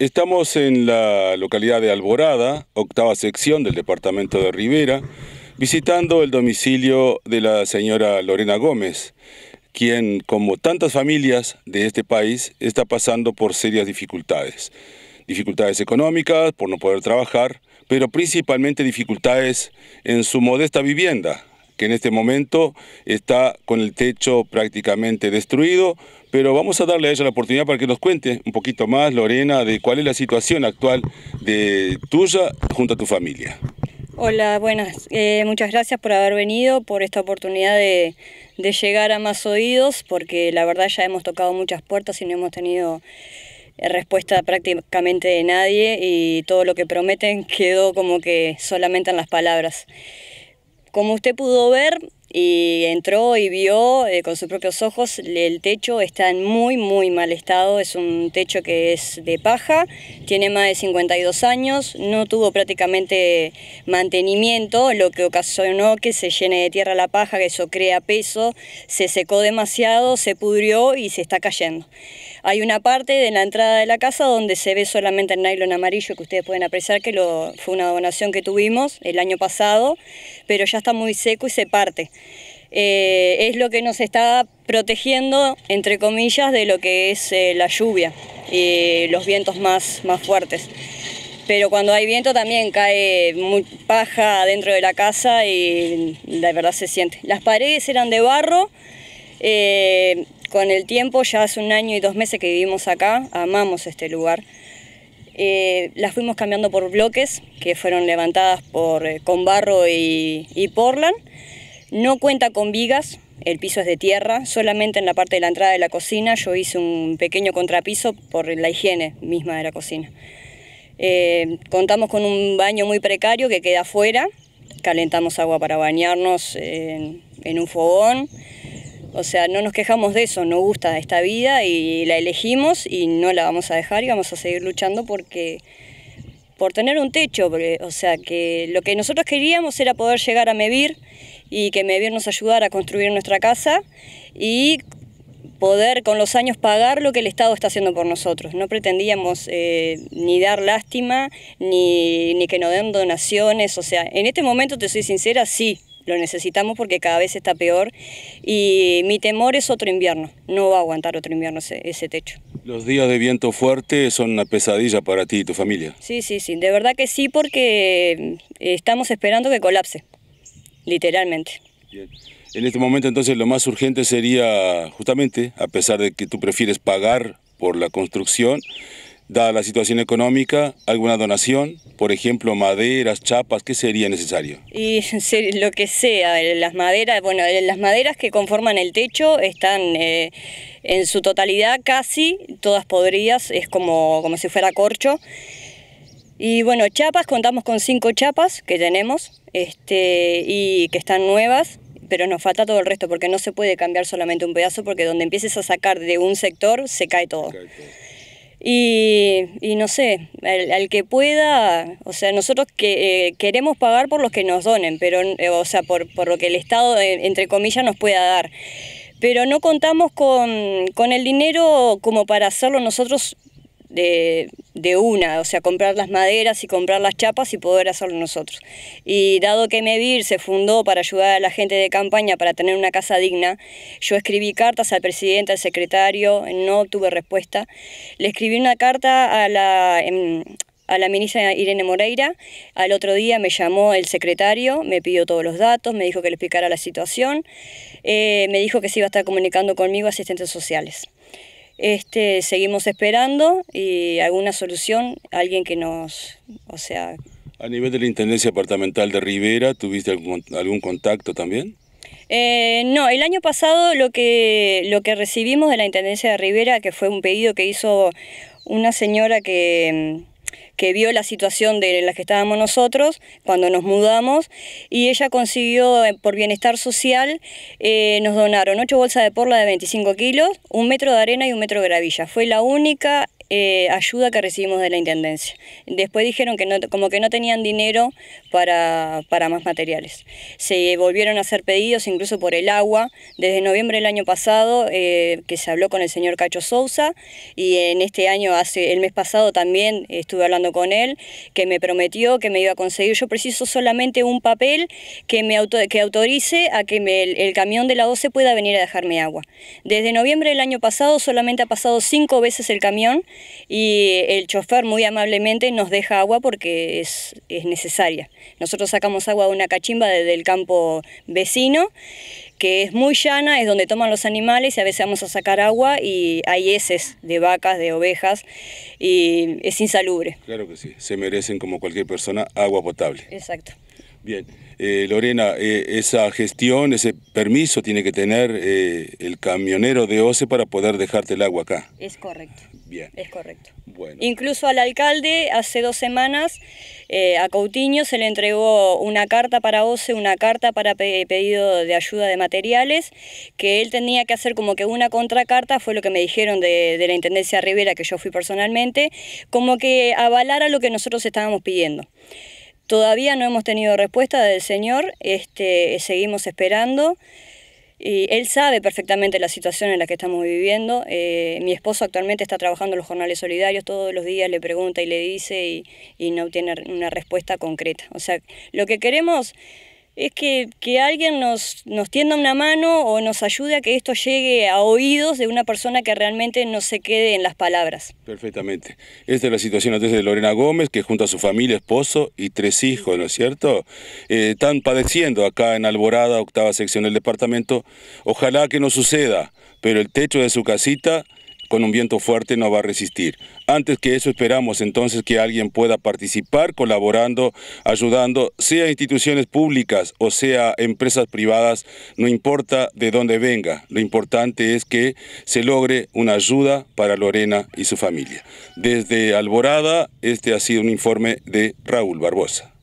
Estamos en la localidad de Alborada, octava sección del departamento de Rivera, visitando el domicilio de la señora Lorena Gómez, quien, como tantas familias de este país, está pasando por serias dificultades. Dificultades económicas, por no poder trabajar, pero principalmente dificultades en su modesta vivienda, que en este momento está con el techo prácticamente destruido, pero vamos a darle a ella la oportunidad para que nos cuente un poquito más, Lorena, de cuál es la situación actual de tuya junto a tu familia. Hola, buenas. Eh, muchas gracias por haber venido, por esta oportunidad de, llegar a más oídos, porque la verdad ya hemos tocado muchas puertas y no hemos tenido eh, respuesta prácticamente de nadie y todo lo que prometen quedó como que solamente en las palabras. Como usted pudo ver, y entró y vio eh, con sus propios ojos, el techo está en muy, muy mal estado, es un techo que es de paja, tiene más de 52 años, no tuvo prácticamente mantenimiento, lo que ocasionó que se llene de tierra la paja, que eso crea peso, se secó demasiado, se pudrió y se está cayendo. Hay una parte de la entrada de la casa donde se ve solamente el nylon amarillo que ustedes pueden apreciar, que lo, fue una donación que tuvimos el año pasado, pero ya está muy seco y se parte. Eh, es lo que nos está protegiendo, entre comillas, de lo que es eh, la lluvia y los vientos más, más fuertes. Pero cuando hay viento también cae paja dentro de la casa y la verdad se siente. Las paredes eran de barro. Eh, con el tiempo, ya hace un año y dos meses que vivimos acá, amamos este lugar. Eh, las fuimos cambiando por bloques que fueron levantadas por eh, barro y, y No cuenta con vigas, el piso es de tierra, solamente en la parte de la entrada de la cocina yo hice un pequeño contrapiso por la higiene misma de la cocina. Eh, contamos con un baño muy precario que queda afuera, calentamos agua para bañarnos en un fogón. O sea, no nos quejamos de eso, nos gusta esta vida y la elegimos y no la vamos a dejar y vamos a seguir luchando porque por tener un techo, o sea, que lo que nosotros queríamos era poder llegar a Mevir y que Mevir nos ayudara a construir nuestra casa y poder con los años pagar lo que el Estado está haciendo por nosotros. No pretendíamos eh, ni dar lástima, ni, ni que nos den donaciones. O sea, en este momento, te soy sincera, sí, lo necesitamos porque cada vez está peor y mi temor es otro invierno. No va a aguantar otro invierno ese, techo. Los días de viento fuerte son una pesadilla para ti y tu familia. Sí, sí, sí. De verdad que sí porque eh, estamos esperando que colapse, literalmente. En este momento entonces lo más urgente sería justamente, a pesar de que tú prefieres pagar por la construcción, dada la situación económica, alguna donación, por ejemplo, maderas, chapas, ¿qué sería necesario? Y lo que sea, las maderas, bueno, las maderas que conforman el techo están eh, en su totalidad casi, todas podridas, es como, como si fuera corcho. Y bueno, chapas, contamos con cinco chapas que tenemos este, y que están nuevas, pero nos falta todo el resto porque no se puede cambiar solamente un pedazo porque donde empieces a sacar de un sector Se cae todo. Y, y no sé, al, que pueda, o sea, nosotros que, eh, queremos pagar por los que nos donen, pero, eh, o sea, por, lo que el Estado, eh, entre comillas, nos pueda dar. Pero no contamos con, con el dinero como para hacerlo nosotros de, una, o sea, comprar las maderas y comprar las chapas y poder hacerlo nosotros. Y dado que Medir se fundó para ayudar a la gente de campaña para tener una casa digna, yo escribí cartas al presidente, al secretario, no obtuve respuesta. Le escribí una carta a la, em, a la ministra Irene Moreira. Al otro día me llamó el secretario, me pidió todos los datos, me dijo que le explicara la situación, eh, me dijo que se iba a estar comunicando conmigo asistentes sociales. Este, seguimos esperando y alguna solución, alguien que nos, o sea... A nivel de la Intendencia Departamental de Rivera, ¿tuviste algún, algún contacto también? Eh, no, el año pasado lo que, lo que recibimos de la Intendencia de Rivera, que fue un pedido que hizo una señora que que vio la situación de la que estábamos nosotros cuando nos mudamos y ella consiguió eh, por bienestar social, eh, nos donaron ocho bolsas de porla de 25 kilos, un metro de arena y un metro de gravilla. Fue la única eh, ayuda que recibimos de la Intendencia. Después dijeron que no, como que no tenían dinero para, más materiales. Se volvieron a hacer pedidos incluso por el agua. Desde noviembre del año pasado eh, que se habló con el señor Cacho Sousa y en este año, hace el mes pasado también estuve hablando con él, que me prometió que me iba a conseguir. Yo preciso solamente un papel que me que autorice a que el, camión de la 12 pueda venir a dejarme agua. Desde noviembre del año pasado solamente ha pasado cinco veces el camión y el chofer muy amablemente nos deja agua porque es, necesaria. Nosotros sacamos agua de una cachimba desde el campo vecino, que es muy llana, es donde toman los animales y a veces vamos a sacar agua y hay heces de vacas, de ovejas y es insalubre. Claro que sí, se merecen como cualquier persona agua potable. Exacto. Bien, eh, Lorena, eh, esa gestión, ese permiso tiene que tener eh, el camionero de OCE para poder dejarte el agua acá. Es correcto. Bien. Es correcto. Bueno. Incluso al alcalde, hace dos semanas, a Coutinho se le entregó una carta para OCE, una carta para pedido de ayuda de materiales, que él tenía que hacer como que una contracarta, fue lo que me dijeron de, de la Intendencia Rivera, que yo fui personalmente, como que avalara lo que nosotros estábamos pidiendo. Todavía no hemos tenido respuesta del Señor, este, seguimos esperando. Y él sabe perfectamente la situación en la que estamos viviendo. Eh, mi esposo actualmente está trabajando en los jornales solidarios, todos los días le pregunta y le dice y, no tiene una respuesta concreta. O sea, lo que queremos es que, alguien nos, nos, tienda una mano o nos ayude a que esto llegue a oídos de una persona que realmente no se quede en las palabras. Perfectamente. Esta es la situación de Lorena Gómez, que junto a su familia, esposo y tres hijos, ¿no es cierto? Eh, están padeciendo acá en Alborada, octava sección del departamento. Ojalá que no suceda, pero el techo de su casita con un viento fuerte no va a resistir. Antes que eso esperamos entonces que alguien pueda participar colaborando, ayudando, sea instituciones públicas o sea empresas privadas, no importa de dónde venga, lo importante es que se logre una ayuda para Lorena y su familia. Desde Alborada, este ha sido un informe de Raúl Barbosa.